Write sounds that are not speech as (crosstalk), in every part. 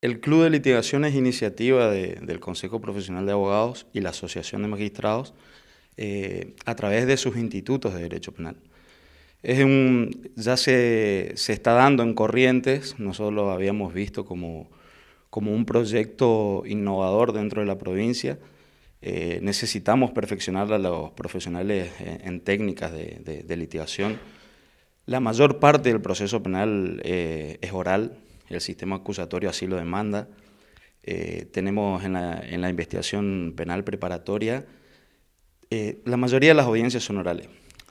El Club de Litigación es iniciativa del Consejo Profesional de Abogados y la Asociación de Magistrados eh, a través de sus institutos de Derecho Penal. Es un, ya se, se, está dando en corrientes, nosotros lo habíamos visto como, como un proyecto innovador dentro de la provincia. Eh, necesitamos perfeccionar a los profesionales en, técnicas de, litigación. La mayor parte del proceso penal eh, es oral, el sistema acusatorio así lo demanda. Eh, tenemos en la, investigación penal preparatoria, eh, la mayoría de las audiencias son orales.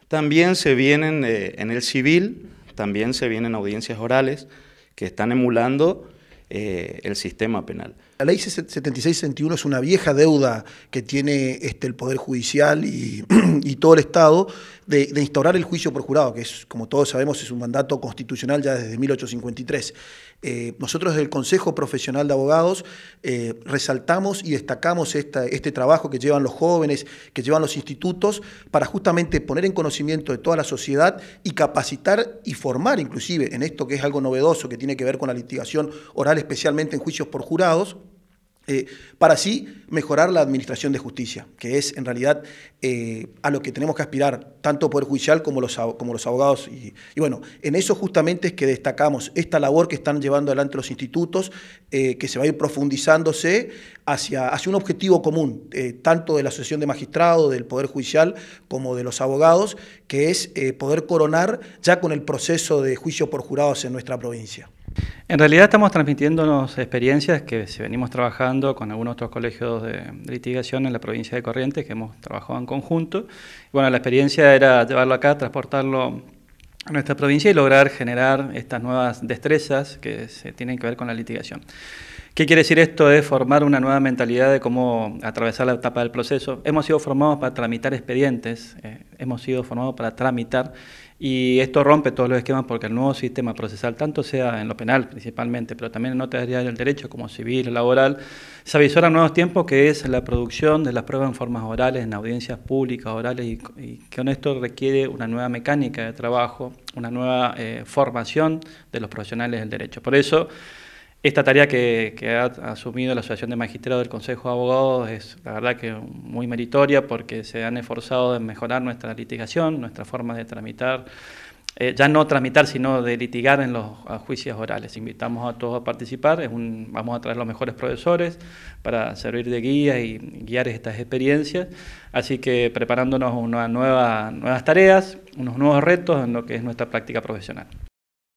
También se vienen eh, en el civil, también se vienen audiencias orales que están emulando eh, el sistema penal. La ley 7661 es una vieja deuda que tiene este, el Poder Judicial y, (clears throat) todo el Estado de, instaurar el juicio por jurado, que es, como todos sabemos, es un mandato constitucional ya desde 1853. Eh, nosotros del Consejo Profesional de Abogados eh, resaltamos y destacamos este trabajo que llevan los jóvenes, que llevan los institutos, para justamente poner en conocimiento de toda la sociedad y capacitar y formar inclusive en esto que es algo novedoso, que tiene que ver con la litigación oral especialmente en juicios por jurados, eh, para así mejorar la administración de justicia, que es en realidad eh, a lo que tenemos que aspirar, tanto Poder Judicial como los, como los abogados. Y, bueno, en eso justamente es que destacamos esta labor que están llevando adelante los institutos, eh, que se va a ir profundizándose hacia, hacia un objetivo común, tanto de la Asociación de Magistrados, del Poder Judicial, como de los abogados, que es poder coronar ya con el proceso de juicios por jurados en nuestra provincia. En realidad estamos transmitiéndonos experiencias que si venimos trabajando con algunos otros colegios de litigación en la provincia de Corrientes, que hemos trabajado en conjunto. Bueno, la experiencia era llevarlo acá, transportarlo a nuestra provincia y lograr generar estas nuevas destrezas que se tienen que ver con la litigación. ¿Qué quiere decir esto? Es formar una nueva mentalidad de cómo atravesar la etapa del proceso. Hemos sido formados para tramitar expedientes, eh, hemos sido formados para tramitar y esto rompe todos los esquemas porque el nuevo sistema procesal, tanto sea en lo penal principalmente, pero también en otras áreas del derecho como civil, laboral, se en nuevos tiempos que es la producción de las pruebas en formas orales, en audiencias públicas, orales, y, que con esto requiere una nueva mecánica de trabajo, una nueva eh, formación de los profesionales del derecho. Por eso esta tarea que, ha asumido la Asociación de Magistrados del Consejo de Abogados es la verdad que muy meritoria porque se han esforzado en mejorar nuestra litigación, nuestra forma de tramitar, eh, ya no tramitar sino de litigar en los juicios orales. Invitamos a todos a participar, vamos a traer los mejores profesores para servir de guía y guiar estas experiencias, así que preparándonos unas nuevas tareas, unos nuevos retos en lo que es nuestra práctica profesional.